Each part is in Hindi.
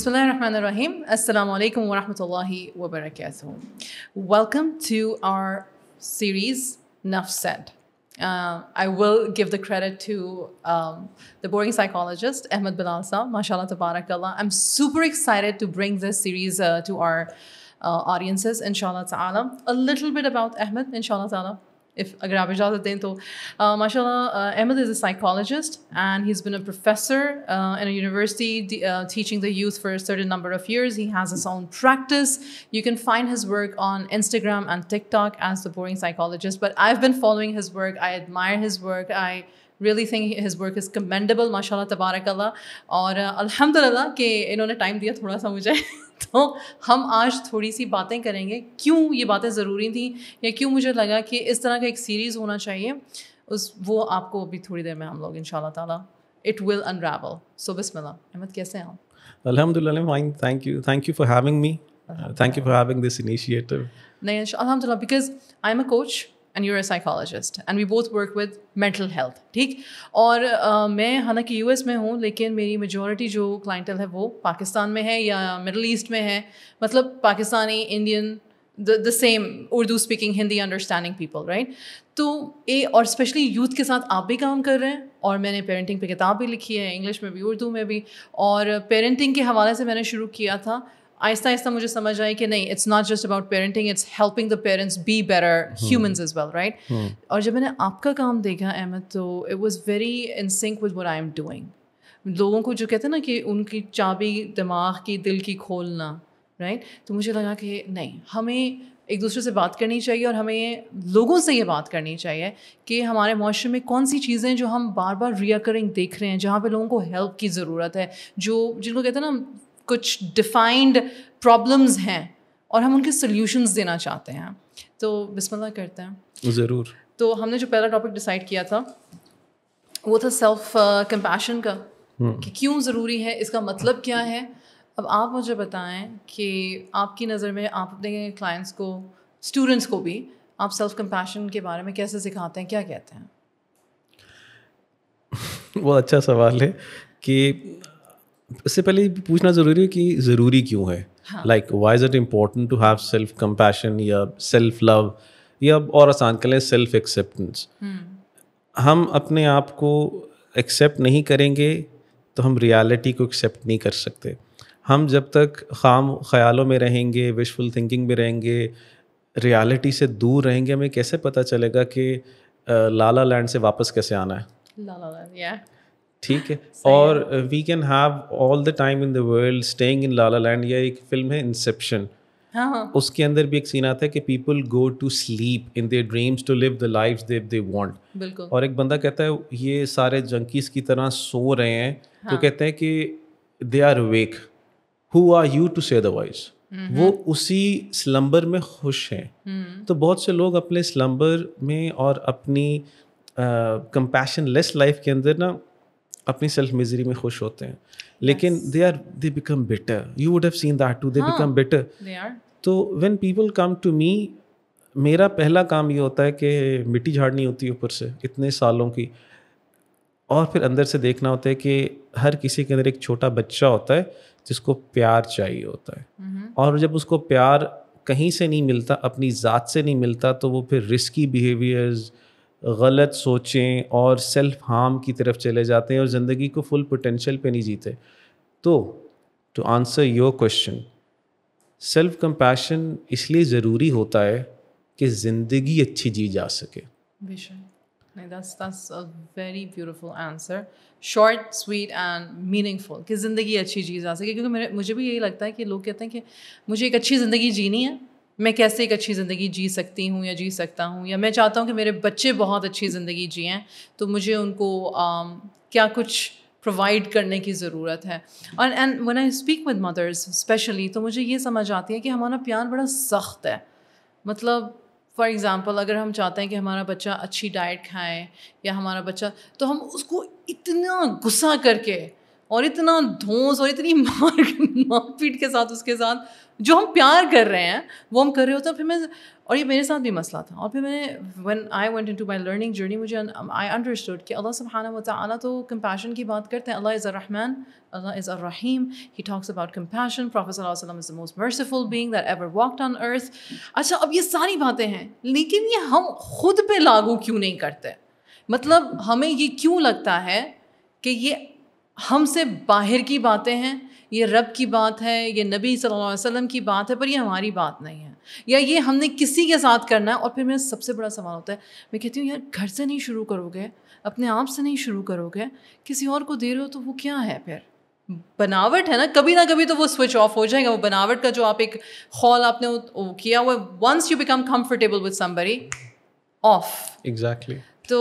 بسم الله الرحمن الرحيم السلام wa ورحمة Welcome to our series Nuff Said uh, I will give the credit to um, the boring psychologist, Ahmed Bilalsa. MashaAllah, tabarakallah. I'm super excited to bring this series uh, to our uh, audiences, inshallah ta'ala. A little bit about Ahmed, inshallah ta'ala if agar aap ijazat dein to. mashallah, uh, Ahmed is a psychologist and he's been a professor uh, in a university de- uh, teaching the youth for a certain number of years. He has his own practice. You can find his work on Instagram and TikTok as The Boring Psychologist. But I've been following his work. I admire his work. I really think his work is commendable. MashaAllah, tabarakallah. और uh, alhamdulillah ke inhone time दिया थोड़ा सा तो हम आज थोड़ी सी बातें करेंगे क्यों ये बातें ज़रूरी थी या क्यों मुझे लगा कि इस तरह का एक सीरीज़ होना चाहिए उस वो आपको अभी थोड़ी देर में हम लोग इन ताला इट विल अनरावल सो बिस्मिल्लाह अहमद कैसे हैं आप thank you thank you for having me thank you for having this initiative नहीं अलहमदिल्ला because I am a coach and you're are psychologist and we both work with mental health ठीक और uh, मैं हालांकि यू में हूँ लेकिन मेरी मेजोरिटी जो क्लाइंटल है वो पाकिस्तान में है या मिडल ईस्ट में है मतलब Pakistani Indian the same Urdu speaking Hindi understanding people right तो ए और स्पेशली यूथ के साथ आप भी काम कर रहे हैं और मैंने पेरेंटिंग पे किताब भी लिखी है इंग्लिश में भी उर्दू में भी और पेरेंटिंग के हवाले से मैंने शुरू किया था आहिस्ता आहिस्ता मुझे समझ आई कि नहीं it's not just about parenting it's helping the parents be better humans as well right और जब मैंने आपका काम देखा अहमद तो it was very in sync with what I am doing लोगों को जो कहते हैं ना कि उनकी चाबी दिमाग की दिल की खोलना राइट right? तो मुझे लगा कि नहीं हमें एक दूसरे से बात करनी चाहिए और हमें लोगों से ये बात करनी चाहिए कि हमारे माशरे में कौन सी चीज़ें जो हम बार बार रिया देख रहे हैं जहाँ पे लोगों को हेल्प की ज़रूरत है जो जिनको कहते हैं ना कुछ डिफाइंड प्रॉब्लम्स हैं और हम उनके सोल्यूशंस देना चाहते हैं तो बिस्मिल्लाह करते हैं ज़रूर तो हमने जो पहला टॉपिक डिसाइड किया था वो था सेल्फ कंपैशन uh, का हम्म। कि क्यों ज़रूरी है इसका मतलब क्या है अब आप मुझे बताएं कि आपकी नज़र में आप अपने क्लाइंट्स को स्टूडेंट्स को भी आप सेल्फ कंपैशन के बारे में कैसे सिखाते हैं क्या कहते हैं वो अच्छा सवाल है कि इससे पहले पूछना ज़रूरी है कि ज़रूरी क्यों है like why is it important to have self compassion या सेल्फ लव या और आसान कर लें सेल्फ हम्म। एक्सेप्टेंस हम अपने आप को एक्सेप्ट नहीं करेंगे तो हम रियलिटी को एक्सेप्ट नहीं कर सकते हम जब तक खाम ख्यालों में रहेंगे विशफुल थिंकिंग में रहेंगे रियलिटी से दूर रहेंगे हमें कैसे पता चलेगा कि लाला लैंड से वापस कैसे आना है लाला लैंड या ठीक है और we can have all the time in the world staying in la la land या एक फिल्म है इंसेप्शन हाँ, हाँ. उसके अंदर भी एक सीन आता है कि people go to sleep in their dreams to live the life they they want और एक बंदा कहता है ये सारे जंकीज की तरह सो रहे हैं तो हाँ. तो कहते हैं कि they are wake who are you to say voice वो उसी स्लम्बर में खुश हैं हम्म। तो बहुत से लोग अपने स्लम्बर में और अपनी कंपैशन लेस लाइफ के अंदर ना अपनी सेल्फ मिजरी में खुश होते हैं लेकिन they are they become better you would have seen that too they become better तो when people come to me मेरा पहला काम ये होता है कि मिट्टी झाड़नी होती है ऊपर से इतने सालों की और फिर अंदर से देखना होता है कि हर किसी के अंदर एक छोटा बच्चा होता है जिसको प्यार चाहिए होता है और जब उसको प्यार कहीं से नहीं मिलता अपनी ज़ात से नहीं मिलता तो वो फिर रिस्की बिहेवियर्स गलत सोचें और सेल्फ हार्म की तरफ चले जाते हैं और ज़िंदगी को फुल पोटेंशियल पे नहीं जीते तो to answer your question self compassion इसलिए ज़रूरी होता है कि ज़िंदगी अच्छी जी जा सके that's that's a very beautiful answer short sweet and meaningful कि ज़िंदगी अच्छी जी जा सके क्योंकि मेरे मुझे भी यही लगता है कि लोग कहते हैं कि मुझे एक अच्छी ज़िंदगी जीनी है मैं कैसे एक अच्छी ज़िंदगी जी सकती हूँ या जी सकता हूँ या मैं चाहता हूँ कि मेरे बच्चे बहुत अच्छी ज़िंदगी जिएँ तो मुझे उनको आ, क्या कुछ प्रोवाइड करने की ज़रूरत है और and when I speak with mothers specially तो मुझे ये समझ आती है कि हमारा प्यार बड़ा सख्त है मतलब फॉर एग्ज़ाम्पल अगर हम चाहते हैं कि हमारा बच्चा अच्छी डाइट खाए या हमारा बच्चा तो हम उसको इतना गुस्सा करके और इतना धोस और इतनी मार मारपीट के साथ उसके साथ जो हम प्यार कर रहे हैं वो हम कर रहे होते हैं फिर मैं और ये मेरे साथ भी मसला था और फिर मैंने when I went into my learning journey मुझे आई अंडरस्टूड कि अल्लाह सुबहाना वाली तो कम्पैशन की बात करते हैं Allah is Ar-Rahman Allah is Ar-Rahim he talks about compassion prophet वसलम is the most merciful being that ever walked on earth अच्छा अब ये सारी बातें हैं लेकिन ये हम खुद पर लागू क्यों नहीं करते मतलब हमें ये क्यों लगता है कि ये हमसे बाहर की बातें हैं ये रब की बात है ये नबी सल्लल्लाहु अलैहि वसल्लम की बात है पर ये हमारी बात नहीं है या ये हमने किसी के साथ करना है और फिर मेरा सबसे बड़ा सवाल होता है मैं कहती हूँ यार घर से नहीं शुरू करोगे अपने आप से नहीं शुरू करोगे किसी और को दे रहे हो तो वो क्या है फिर बनावट है ना कभी ना कभी तो वो स्विच ऑफ हो जाएगा वो बनावट का जो आप एक हॉल आपने वो किया हुआ once you become comfortable with somebody of exactly तो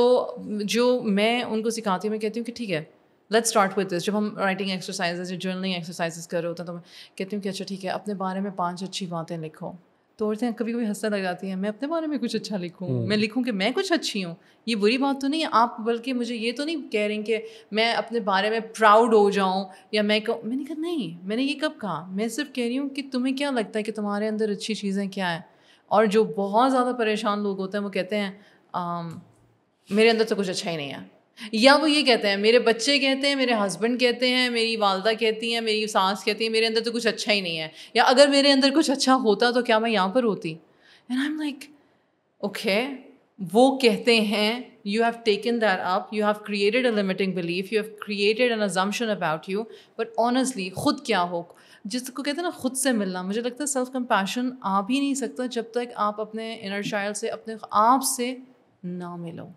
जो मैं उनको सिखाती हूँ मैं कहती हूँ कि ठीक है लेट स्टार्ट विद दिस जब हम राइटिंग एक्सरसाइजेज या जर्नलिंग एक्सरसाइजेज कर रहे होते हैं तो मैं कहती हूँ कि अच्छा ठीक है अपने बारे में पाँच अच्छी बातें लिखो तो औरतें कभी कभी हंसने लग जाती हैं मैं अपने बारे में कुछ अच्छा लिखूँ हम्म। मैं लिखूँ कि मैं कुछ अच्छी हूँ ये बुरी बात तो नहीं है आप बल्कि मुझे ये तो नहीं कह रही कि मैं अपने बारे में प्राउड हो जाऊँ या मैं कहूँ मैंने कहा नहीं मैंने ये कब कहा मैं सिर्फ कह रही हूँ कि तुम्हें क्या लगता है कि तुम्हारे अंदर अच्छी चीज़ें क्या हैं और जो बहुत ज़्यादा परेशान लोग होते हैं वो कहते हैं मेरे अंदर तो कुछ अच्छा ही नहीं है या वो ये कहते हैं मेरे बच्चे कहते हैं मेरे हस्बैंड कहते हैं मेरी वालदा कहती हैं मेरी सास कहती है मेरे अंदर तो कुछ अच्छा ही नहीं है या अगर मेरे अंदर कुछ अच्छा होता तो क्या मैं यहाँ पर होती and I am like okay वो कहते हैं you have taken there up you have created a limiting belief you have created an assumption about you but honestly खुद क्या हो जिसको कहते हैं ना खुद से मिलना मुझे लगता है सेल्फ कंपैशन आ भी नहीं सकता जब तक आप अपने इनर चाइल्ड से अपने आप से ना मिलो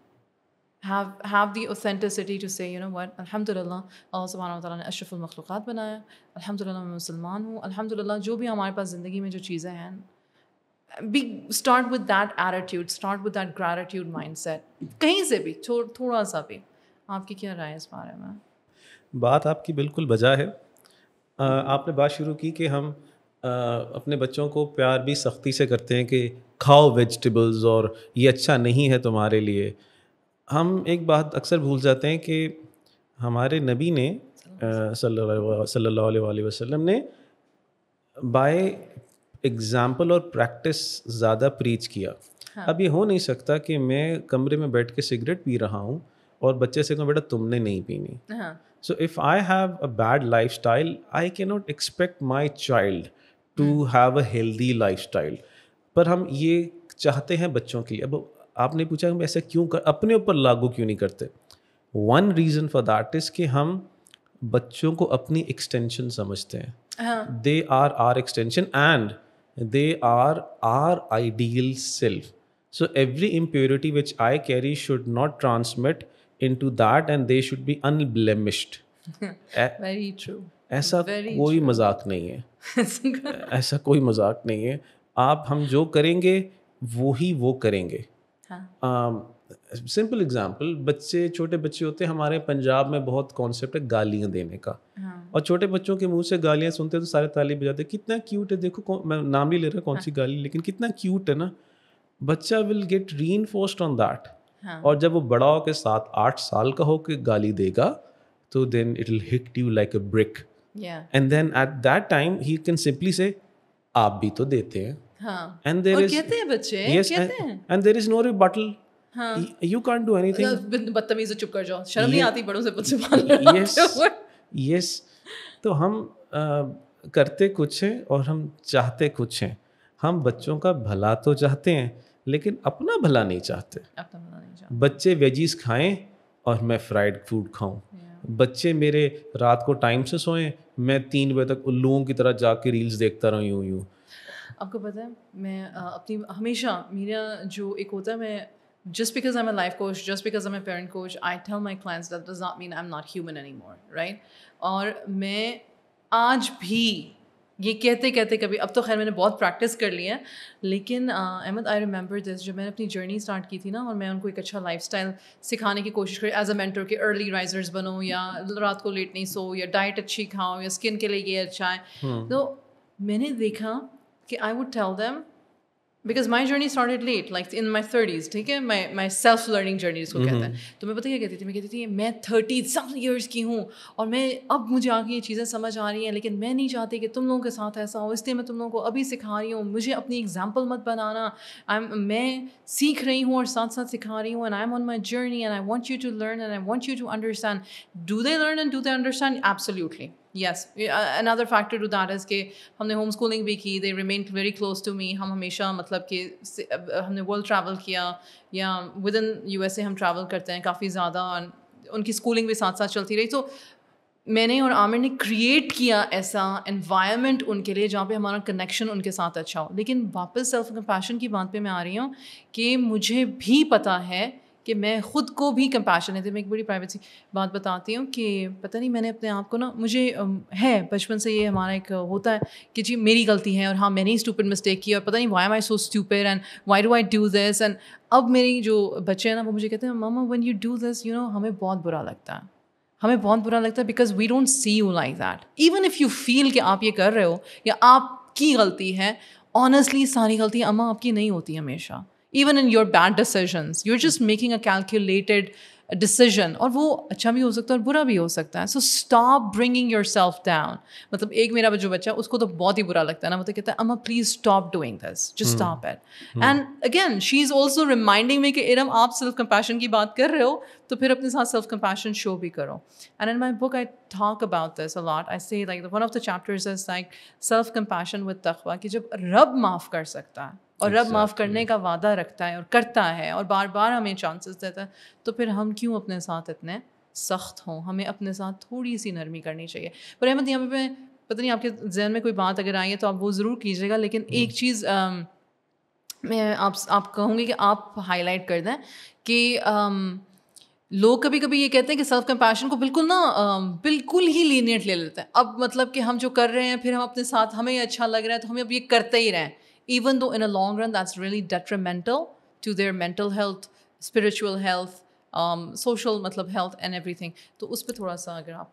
have have the authenticity to say you know what अल्हम्दुलिल्लाह अल्लाह सुबहाना तौला ने अशरफुल मखलूक़ात बनाया अल्हम्दुलिल्लाह मैं मुसलमान हूँ अल्हम्दुलिल्लाह जो भी हमारे पास ज़िंदगी में जो चीज़ें हैं be start with that attitude start with that gratitude mindset कहीं से भी थो, थोड़ा सा भी आपकी क्या राय इस बारे में बात आपकी बिल्कुल बजा है आ, आपने बात शुरू की कि हम आ, अपने बच्चों को प्यार भी सख्ती से करते हैं कि खाओ वेजिटेबल्स और ये अच्छा नहीं है तुम्हारे लिए हम एक बात अक्सर भूल जाते हैं कि हमारे नबी ने सल्लल्लाहु अलैहि वसल्लम ने बाय एग्जांपल और प्रैक्टिस ज़्यादा प्रीच किया हाँ। अब ये हो नहीं सकता कि मैं कमरे में बैठ के सिगरेट पी रहा हूँ और बच्चे से कहूँ बेटा तुमने नहीं पीनी so if I have a bad life style I can not expect my child to have a healthy life style पर हम ये चाहते हैं बच्चों के लिए अब आपने पूछा हम ऐसा क्यों कर अपने ऊपर लागू क्यों नहीं करते one reason for that is कि हम बच्चों को अपनी एक्सटेंशन समझते हैं they are our extension and they are our ideal self so every impurity which I carry should not transmit into that and they should be unblemished very true ऐसा Very कोई true. मजाक नहीं है ऐसा कोई मजाक नहीं है आप हम जो करेंगे वो ही वो करेंगे सिंपल हाँ. एग्जाम्पल um, बच्चे छोटे बच्चे होते हैं हमारे पंजाब में बहुत कॉन्सेप्ट है गालियाँ देने का हाँ. और छोटे बच्चों के मुंह से गालियाँ सुनते हैं तो सारे ताली बजाते कितना क्यूट है देखो मैं नाम नहीं ले रहा कौन हाँ. सी गाली लेकिन कितना क्यूट है ना बच्चा विल गेट री ऑन दैट और जब वो बड़ा होकर सात आठ साल का होकर गाली देगा तो then it will hit you like a brick and then at that time he can simply say आप भी तो देते हैं एंड हाँ। इज कहते हैं बच्चे yes, कहते हैं and is no rebuttal you can't do anything चुप कर जाओ शर्म नहीं आती बड़ों से यस यस तो हम आ, करते कुछ हैं और हम चाहते कुछ हैं हम बच्चों का भला तो चाहते हैं लेकिन अपना भला नहीं चाहते अपना भला नहीं चाहते बच्चे वेजीज खाएं और मैं फ्राइड फूड खाऊं बच्चे मेरे रात को टाइम से सोएं मैं तीन बजे तक उल्लुओं की तरह जाके रील्स देखता रहूं यूं यूं आपको पता है मैं अपनी हमेशा मेरा जो एक होता है मैं a life coach just because I am a parent coach I tell my tell that does not mean I am not human any more right और मैं आज भी ये कहते कहते कभी अब तो खैर मैंने बहुत प्रैक्टिस कर ली है लेकिन अहमद आई रिमेंबर दिस जब मैंने अपनी जर्नी स्टार्ट की थी ना और मैं उनको एक अच्छा लाइफ सिखाने की कोशिश करी एज अ मेंटर के अर्ली राइजर्स बनो या रात को लेट नहीं सो या डाइट अच्छी खाओ या स्किन के लिए ये अच्छा है हम्म। तो मैंने देखा I would tell them because my journey started late like in my thirties ठीक है my my self learning journey जिसको कहते हैं mm-hmm. तो मैं पता क्या कहती थी मैं कहती थी मैं थर्टी सम ईयर्स की हूँ और मैं अब मुझे आगे ये चीज़ें समझ आ रही हैं लेकिन मैं नहीं चाहती कि तुम लोगों के साथ ऐसा हो इसलिए मैं तुम लोगों को अभी सिखा रही हूँ मुझे अपनी एग्जाम्पल मत बनाना आई मैं सीख रही हूँ और साथ साथ सिखा रही हूँ and I am on my journey and I want you to learn and I want you to understand do they learn and do they understand absolutely yes another factor to that is के हमने होम स्कूलिंग भी की they remain very close to me हम हमेशा मतलब कि हमने वर्ल्ड ट्रैवल किया या within U S A हम ट्रैवल करते हैं काफ़ी ज़्यादा उनकी स्कूलिंग भी साथ साथ चलती रही तो मैंने और आमिर ने क्रिएट किया ऐसा इन्वायरमेंट उनके लिए जहाँ पे हमारा कनेक्शन उनके साथ अच्छा हो लेकिन वापस सेल्फ कंपैशन की बात पे मैं आ रही हूँ कि मुझे भी पता है कि मैं ख़ुद को भी तो मैं एक बड़ी प्राइवेसी बात बताती हूँ कि पता नहीं मैंने अपने आप को ना मुझे है बचपन से ये हमारा एक होता है कि जी मेरी गलती है और हाँ मैंने ही स्टूपिड मिस्टेक की और पता नहीं why am I so stupid and why do I do this and अब मेरी जो बच्चे हैं ना वो मुझे कहते हैं मामा when you do this you know हमें बहुत बुरा लगता है हमें बहुत बुरा लगता है because we don't see you like that even if you feel कि आप ये कर रहे हो या आपकी गलती है ऑनेस्टली सारी गलतियाँ अम्मा आपकी नहीं होती हमेशा even in your bad decisions you are just making a calculated decision और वो अच्छा भी हो सकता है और बुरा भी हो सकता है so stop bringing yourself down मतलब एक मेरा जो बच्चा उसको तो बहुत ही बुरा लगता है ना मतलब कहता है अम्मा please stop doing this just stop it and again she is also reminding me कि इरम आप सेल्फ कंपैशन की बात कर रहे हो तो फिर अपने साथ सेल्फ कंपैशन शो भी करो and in my book I talk about this a lot I say like one of the chapters is like self compassion with तखवा कि जब रब माफ़ कर सकता है और exactly. रब माफ़ करने का वादा रखता है और करता है और बार बार हमें चांसेस देता है तो फिर हम क्यों अपने साथ इतने सख्त हों हमें अपने साथ थोड़ी सी नरमी करनी चाहिए पर अहमद यहाँ पे पता नहीं आपके जहन में कोई बात अगर आई है तो आप वो ज़रूर कीजिएगा लेकिन hmm. एक चीज़ आम, मैं आप आप कहूँगी कि आप हाईलाइट कर दें कि आम, लोग कभी कभी ये कहते हैं कि सेल्फ कंपैशन को बिल्कुल ना बिल्कुल ही लीनियट ले लेते हैं अब मतलब कि हम जो कर रहे हैं फिर हम अपने साथ हमें अच्छा लग रहा है तो हमें अब ये करते ही रहें even though in a long run that's really detrimental to their mental health spiritual health um, social matlab health and everything to us pe thoda sa agar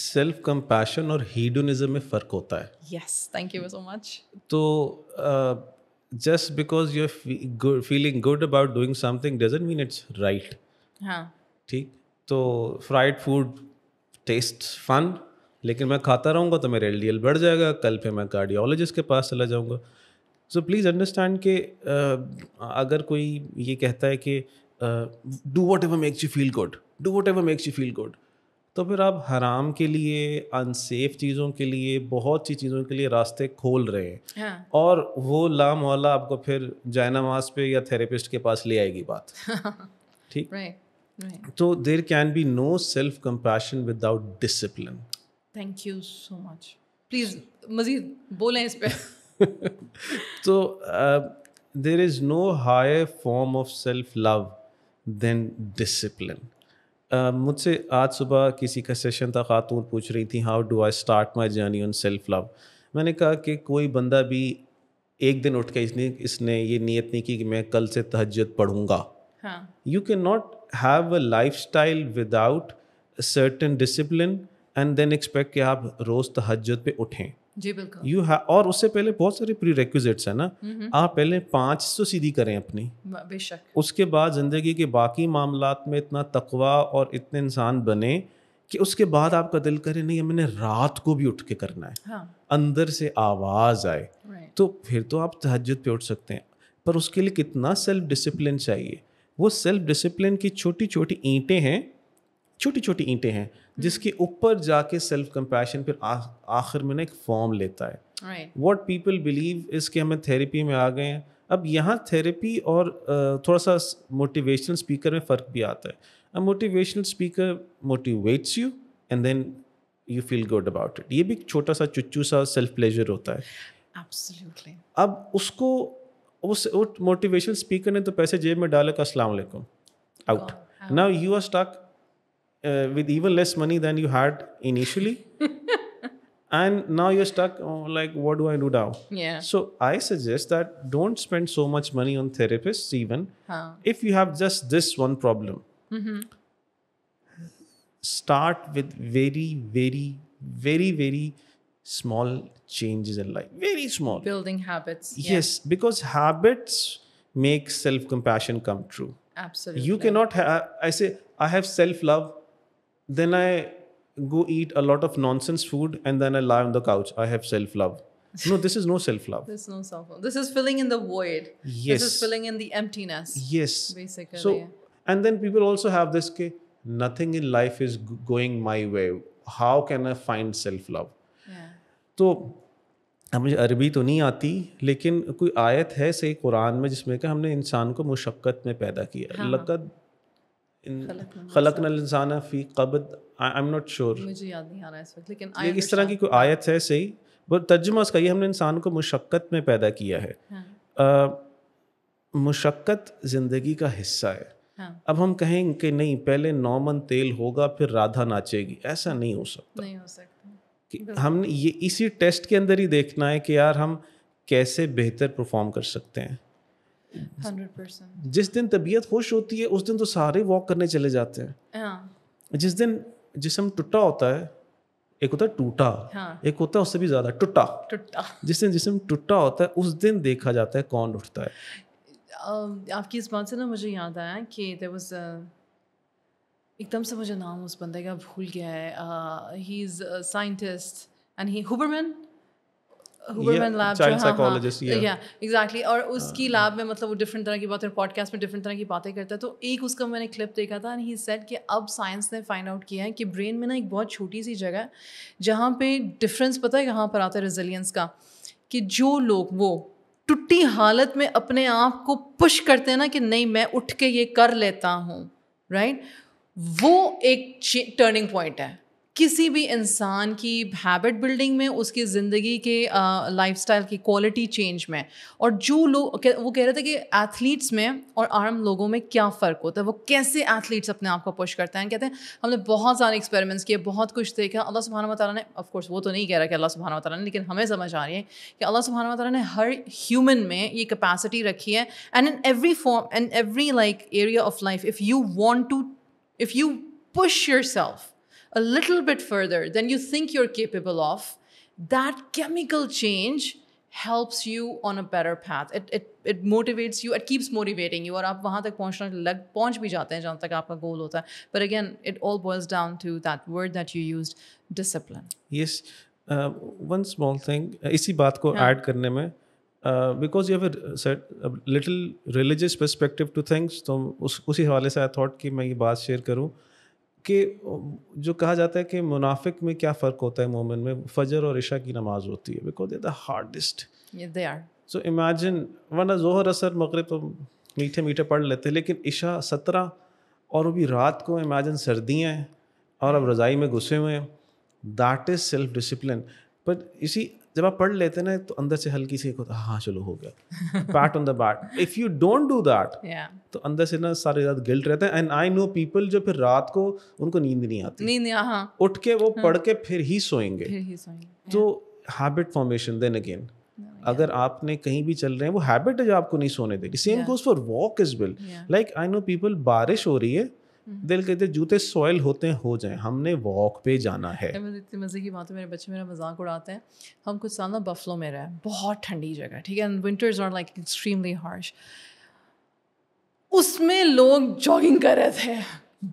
self compassion aur hedonism mein fark hota hai yes thank you so much to uh, just because you're feeling good about doing something doesn't mean it's right ठीक तो fried food tastes fun, लेकिन मैं खाता रहूँगा तो मेरा एल बढ़ जाएगा कल फिर मैं के पास चला जाऊँगा सो प्लीज़ अंडरस्टैंड कि अगर कोई ये कहता है कि do whatever makes you feel good do whatever makes you feel good तो फिर आप हराम के लिए अनसेफ चीज़ों के लिए बहुत सी चीज़ों के लिए रास्ते खोल रहे हैं हाँ. और वो लाम वाला आपको फिर जायनामाज पे या थेरेपिस्ट के पास ले आएगी बात ठीक right. right. तो there can be no self compassion without discipline thank you so much please मज़ीद बोलें इस पर तो there is no high form of self love than discipline मुझसे आज सुबह किसी का सेशन था खातून पूछ रही थी how do I start my journey on self love मैंने कहा कि कोई बंदा भी एक दिन उठ के इसने इसने ये नीयत नहीं की कि मैं कल से तहजद पढ़ूंगा you can not have a life style without certain discipline and then expect कि आप रोज़ तहजद पे उठें जी बिल्कुल यू और उससे पहले बहुत सारे प्री रिक्विजिट्स है ना आप पहले पांच सौ सीधी करें अपनी बेशक उसके बाद ज़िंदगी के बाकी मामला में इतना तकवा और इतने इंसान बने कि उसके बाद आपका दिल करे नहीं मैंने रात को भी उठ के करना है हाँ. अंदर से आवाज़ आए right. तो फिर तो आप तहजद पे उठ सकते हैं पर उसके लिए कितना सेल्फ डिसिप्लिन चाहिए वो सेल्फ डिसिप्लिन की छोटी छोटी ईंटें हैं छोटी छोटी ईंटें हैं हम्म। जिसके ऊपर जाके सेल्फ कंपैशन फिर आखिर में ना एक फॉर्म लेता है वॉट पीपल बिलीव इज़ कि हमें थेरेपी में आ गए हैं अब यहाँ थेरेपी और थोड़ा सा मोटिवेशनल स्पीकर में फ़र्क भी आता है a motivational speaker motivates you and then you feel good about it ये भी एक छोटा सा चुच्चू सा सेल्फ प्लेजर होता है Absolutely. अब उसको उस मोटिवेशनल स्पीकर ने तो पैसे जेब में डाले का असलम out now you are stuck uh, with even less money than you had initially. and now you're stuck oh, like what do i do now yeah so i suggest that don't spend so much money on therapists even huh. if you have just this one problem mm-hmm. start with very very very very small changes in life very small building habits yeah. yes because habits make self compassion come true absolutely you cannot have i say i have self love then I go eat a lot of nonsense food and then I lie on the couch. I have self love. No, this is no self love. this is no self love. This is filling in the void. Yes. This is filling in the emptiness. Yes. Basically. So, and then people also have this ke, nothing in life is going my way. How can I find self love? Yeah. तो मुझे अरबी तो नहीं आती लेकिन कोई आयत है सही कुरान में जिसमें कि हमने इंसान को मुशक्क़त में पैदा किया हाँ. लकद खलक इंसान फ़ी कबद आई एम नॉट श्योर मुझे याद नहीं आ रहा इस वक्त लेकिन इस तरह की कोई आयत है सही बट तर्जुमा उसका ये हमने इंसान को मुशक्क़त में पैदा किया है हाँ। मुशक्क़त ज़िंदगी का हिस्सा है हाँ। अब हम कहें कि नहीं पहले नौमन तेल होगा फिर राधा नाचेगी ऐसा नहीं हो सकता नहीं हो सकता कि हमने ये इसी टेस्ट के अंदर ही देखना है कि यार हम कैसे बेहतर परफॉर्म कर सकते हैं 100%. जिस दिन तबीयत खुश होती है उस दिन तो सारे वॉक करने चले जाते हैं हाँ. जिस दिन जिसम टूटा होता है एक होता है टूटा हाँ. एक होता है उससे भी ज्यादा टूटा टूटा जिस दिन जिसम टूटा होता है उस दिन देखा जाता है कौन उठता है uh, आपकी इस बात से ना मुझे याद आया कि देर वॉज एकदम से मुझे नाम उस बंदे का भूल गया है he is scientist and he Huberman exactly हाँ। और उसकी लैब हाँ। में मतलब वो डिफरेंट तरह की बातें पॉडकास्ट में डिफरेंट तरह की बातें करता है तो एक उसका मैंने क्लिप देखा था एंड ही सेट कि अब साइंस ने फाइंड आउट किया है कि ब्रेन में ना एक बहुत छोटी सी जगह है जहाँ पे डिफरेंस पता है कहाँ पर आता है रेजिलियंस का कि जो लोग वो टुट्टी हालत में अपने आप को पुश करते हैं ना कि नहीं मैं उठ के ये कर लेता हूँ राइट वो एक टर्निंग पॉइंट है किसी भी इंसान की हैबिट बिल्डिंग में उसकी ज़िंदगी के लाइफ स्टाइल की क्वालिटी चेंज में और जो लोग वो कह रहे थे कि एथलीट्स में और आर्म लोगों में क्या फ़र्क होता है वो कैसे एथलीट्स अपने आप को पुश करते हैं कहते हैं हमने बहुत सारे एक्सपेरिमेंट्स किए बहुत कुछ देखा अल्लाह सुबहाना तारा ने ऑफकोर्स वो तो नहीं कह रहा कि अल्लाह सुबहाना ताली ने लेकिन हमें समझ आ रही है कि अल्लाह सुबहाना ताली ने हर ह्यूमन में ये कैपेसिटी रखी है and in every form and every like area of life if you want to if you push yourself a little bit further than you think you're capable of, that chemical change helps you on a better path. It it it motivates you. It keeps motivating you. और आप वहाँ तक पहुँचना लग पहुँच भी जाते But again, it all boils down to that word that you used, discipline. Yes, uh, one small thing. Uh, इसी बात को yeah. add करने में because you have little religious perspective to things तो उस उसी हवाले से आई थॉट कि मैं ये बात शेयर करूँ कि जो कहा जाता है कि मुनाफिक में क्या फ़र्क होता है मोमिन में फजर और इशा की नमाज होती है because they the hardest they are so imagine वरना जोहर असर मगरब तो मीठे मीठे पढ़ लेते हैं लेकिन इशा सत्रह और वो भी रात को इमेजिन सर्दियाँ हैं और अब रज़ाई में घुसे हुए हैं that is self discipline but इसी जब आप पढ़ लेते ना तो अंदर से हल्की सी होता हाँ चलो हो गया pat on the back if you don't do that तो अंदर से ना सारे रात गिल्ट रहते हैं एंड आई नो पीपल जो फिर रात को उनको नींद नहीं आती नींद हाँ उठ के वो हाँ। पढ़ के फिर ही सोएंगे फिर ही सोएंगे तो हैबिट फॉर्मेशन देन अगेन अगर आपने कहीं भी चल रहे हैं वो हैबिट है जो आपको नहीं सोने देगी same goes for walk is bill like I know people बारिश हो रही है हम्म। दिल कहते जूते सॉयल होते हो जाए हमने वॉक पे जाना है इतनी मज़े की बात है मेरे बच्चे मेरा मजाक उड़ाते हैं हम कुछ साल ना बफलो में रहे बहुत ठंडी जगह ठीक है and winters are like extremely harsh उसमें लोग जॉगिंग कर रहे थे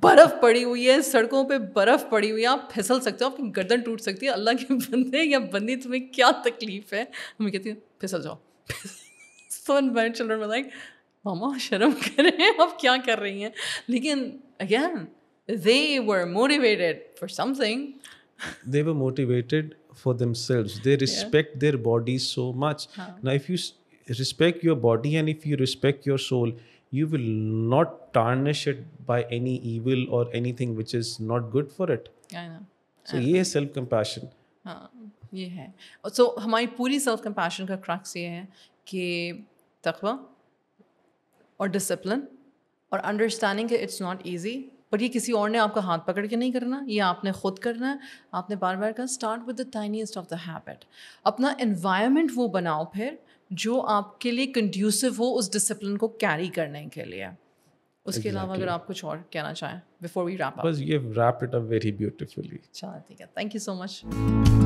बर्फ़ पड़ी हुई है सड़कों पे बर्फ़ पड़ी हुई है आप फिसल सकते हो आपकी गर्दन टूट सकती है अल्लाह के बंदे या बंदी तुम्हें क्या तकलीफ़ है हमें कहती है फिसल जाओ सो my चिल्ड्रन लाइक मामा शर्म करें आप क्या कर रही हैं लेकिन again they were motivated for something they were motivated for themselves they respect their body so much ना if you respect your body and if you respect your soul you will not tarnish it by any evil और anything which is not good for it so ये है सेल्फ कंपैशन हाँ ये है सो so, हमारी पूरी सेल्फ कंपैशन का क्रक्स ये है कि तखबा और डिसिप्लिन और अंडरस्टैंडिंग कि इट्स नॉट ईजी बट ये किसी और ने आपका हाथ पकड़ के नहीं करना ये आपने खुद करना है आपने बार बार कहा start with the tiniest of the habit अपना इन्वायरमेंट वो बनाओ फिर जो आपके लिए कंड्यूसिव हो उस डिसिप्लिन को कैरी करने के लिए उसके अलावा exactly. अगर आप कुछ और कहना चाहें बिफोर वी रैप बस ये wrap it up very beautifully चलो ठीक है थैंक यू सो मच